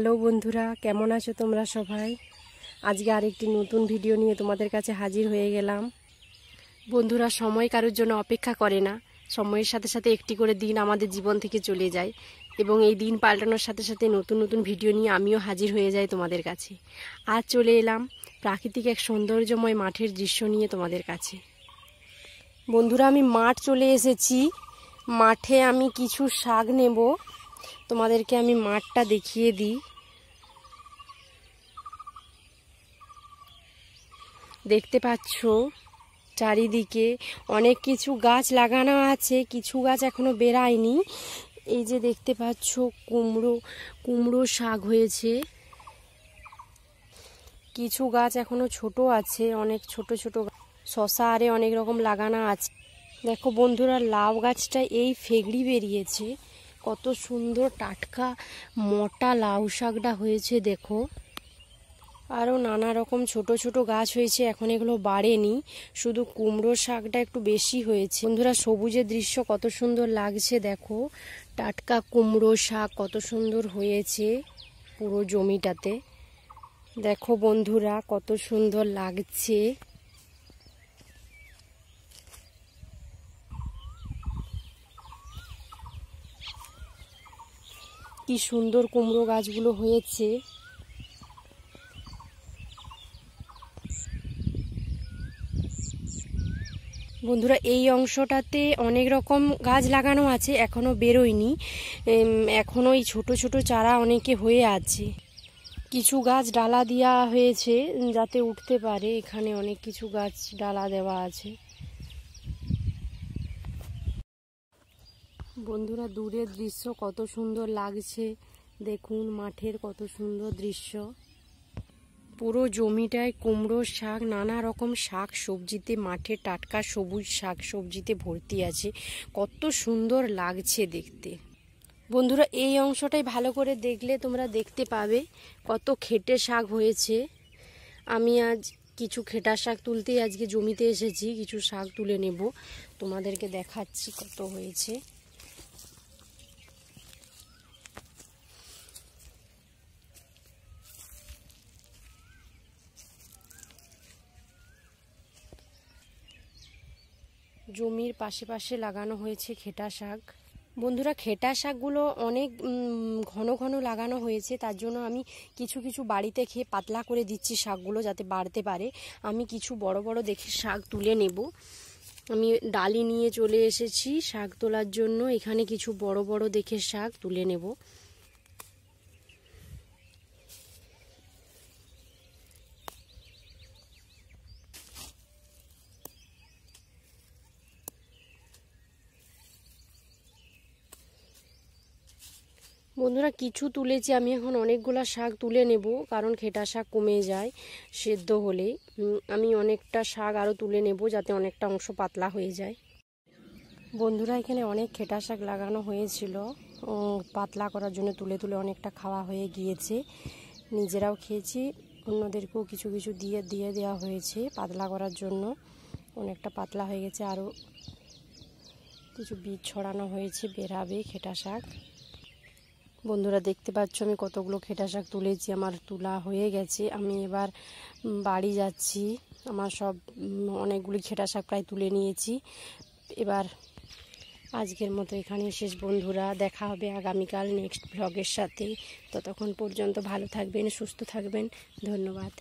hello বন্ধুরা কেমন আছো তোমরা সবাই আজকে আরেকটি নতুন ভিডিও নিয়ে তোমাদের কাছে হাজির হয়ে গেলাম বন্ধুরা সময় কারোর জন্য অপেক্ষা করে না সময়ের সাথে সাথে একটি করে দিন আমাদের জীবন থেকে চলে যায় এবং এই দিন পাল্টানোর সাথে সাথে নতুন নতুন ভিডিও নিয়ে আমিও হাজির হয়ে যাই তোমাদের কাছে আজ চলে এলাম প্রাকৃতিক এক সৌন্দর্যময় মাঠের দৃশ্য নিয়ে তোমাদের কাছে বন্ধুরা আমি মাঠ চলে এসেছি মাঠে আমি কিছু শাক নেব তোমাদেরকে আমি মাঠটা দেখিয়ে দিই দেখতে পাচ্ছ চারিদিকে অনেক কিছু গাছ লাগানো আছে কিছু গাছ এখনো বেরায়নি এই যে দেখতে পাচ্ছ কুমড়ো কুমড়ো শাক হয়েছে কিছু গাছ এখনো ছোট আছে অনেক ছোট ছোট শশা আরে অনেক রকম লাগানো আছে দেখো বন্ধুরা লাউ গাছটা এই ফেগড়ি বেরিয়েছে কত সুন্দর টাটকা মোটা লাউ শাকটা হয়েছে দেখো আরও নানা রকম ছোট ছোট গাছ হয়েছে এখন এগুলো বাড়েনি শুধু কুমড়োর শাকটা একটু বেশি হয়েছে বন্ধুরা সবুজের দৃশ্য কত সুন্দর লাগছে দেখো টাটকা কুমড়ো শাক কত সুন্দর হয়েছে পুরো জমিটাতে দেখো বন্ধুরা কত সুন্দর লাগছে কি সুন্দর কুমড়ো গাছগুলো হয়েছে বন্ধুরা এই অংশটাতে অনেক রকম গাছ লাগানো আছে এখনও বেরোয়নি এখনও এই ছোট ছোট চারা অনেকে হয়ে আছে কিছু গাছ ডালা দেওয়া হয়েছে যাতে উঠতে পারে এখানে অনেক কিছু গাছ ডালা দেওয়া আছে বন্ধুরা দূরের দৃশ্য কত সুন্দর লাগছে দেখুন মাঠের কত সুন্দর দৃশ্য পুরো জমিটায় কুমড়ো শাক নানা রকম শাক সবজিতে মাঠে টাটকা সবুজ শাক সবজিতে ভর্তি আছে কত সুন্দর লাগছে দেখতে বন্ধুরা এই অংশটাই ভালো করে দেখলে তোমরা দেখতে পাবে কত খেটে শাক হয়েছে আমি আজ কিছু খেটা শাক তুলতেই আজকে জমিতে এসেছি কিছু শাক তুলে নেব তোমাদেরকে দেখাচ্ছি কত হয়েছে জমির পাশে পাশে লাগানো হয়েছে খেটা শাক বন্ধুরা খেটা শাকগুলো অনেক ঘন ঘন লাগানো হয়েছে তার জন্য আমি কিছু কিছু বাড়িতে খেয়ে পাতলা করে দিচ্ছি শাকগুলো যাতে বাড়তে পারে আমি কিছু বড় বড় দেখে শাক তুলে নেব আমি ডালি নিয়ে চলে এসেছি শাক তোলার জন্য এখানে কিছু বড় বড় দেখে শাক তুলে নেব বন্ধুরা কিছু তুলেছি আমি এখন অনেকগুলো শাক তুলে নেব কারণ খেটা শাক কমে যায় সেদ্ধ হলে আমি অনেকটা শাক আরও তুলে নেব যাতে অনেকটা অংশ পাতলা হয়ে যায় বন্ধুরা এখানে অনেক খেটা শাক লাগানো হয়েছিল পাতলা করার জন্য তুলে তুলে অনেকটা খাওয়া হয়ে গিয়েছে নিজেরাও খেয়েছি অন্যদেরকেও কিছু কিছু দিয়ে দিয়ে দেওয়া হয়েছে পাতলা করার জন্য অনেকটা পাতলা হয়ে গেছে আরও কিছু বীজ ছড়ানো হয়েছে বেরাবে খেটা শাক বন্ধুরা দেখতে পাচ্ছ আমি কতগুলো খেটা শাক তুলেছি আমার তোলা হয়ে গেছে আমি এবার বাড়ি যাচ্ছি আমার সব অনেকগুলি খেটা শাক প্রায় তুলে নিয়েছি এবার আজকের মতো এখানে শেষ বন্ধুরা দেখা হবে আগামীকাল নেক্সট ব্লগের সাথে ততক্ষণ পর্যন্ত ভালো থাকবেন সুস্থ থাকবেন ধন্যবাদ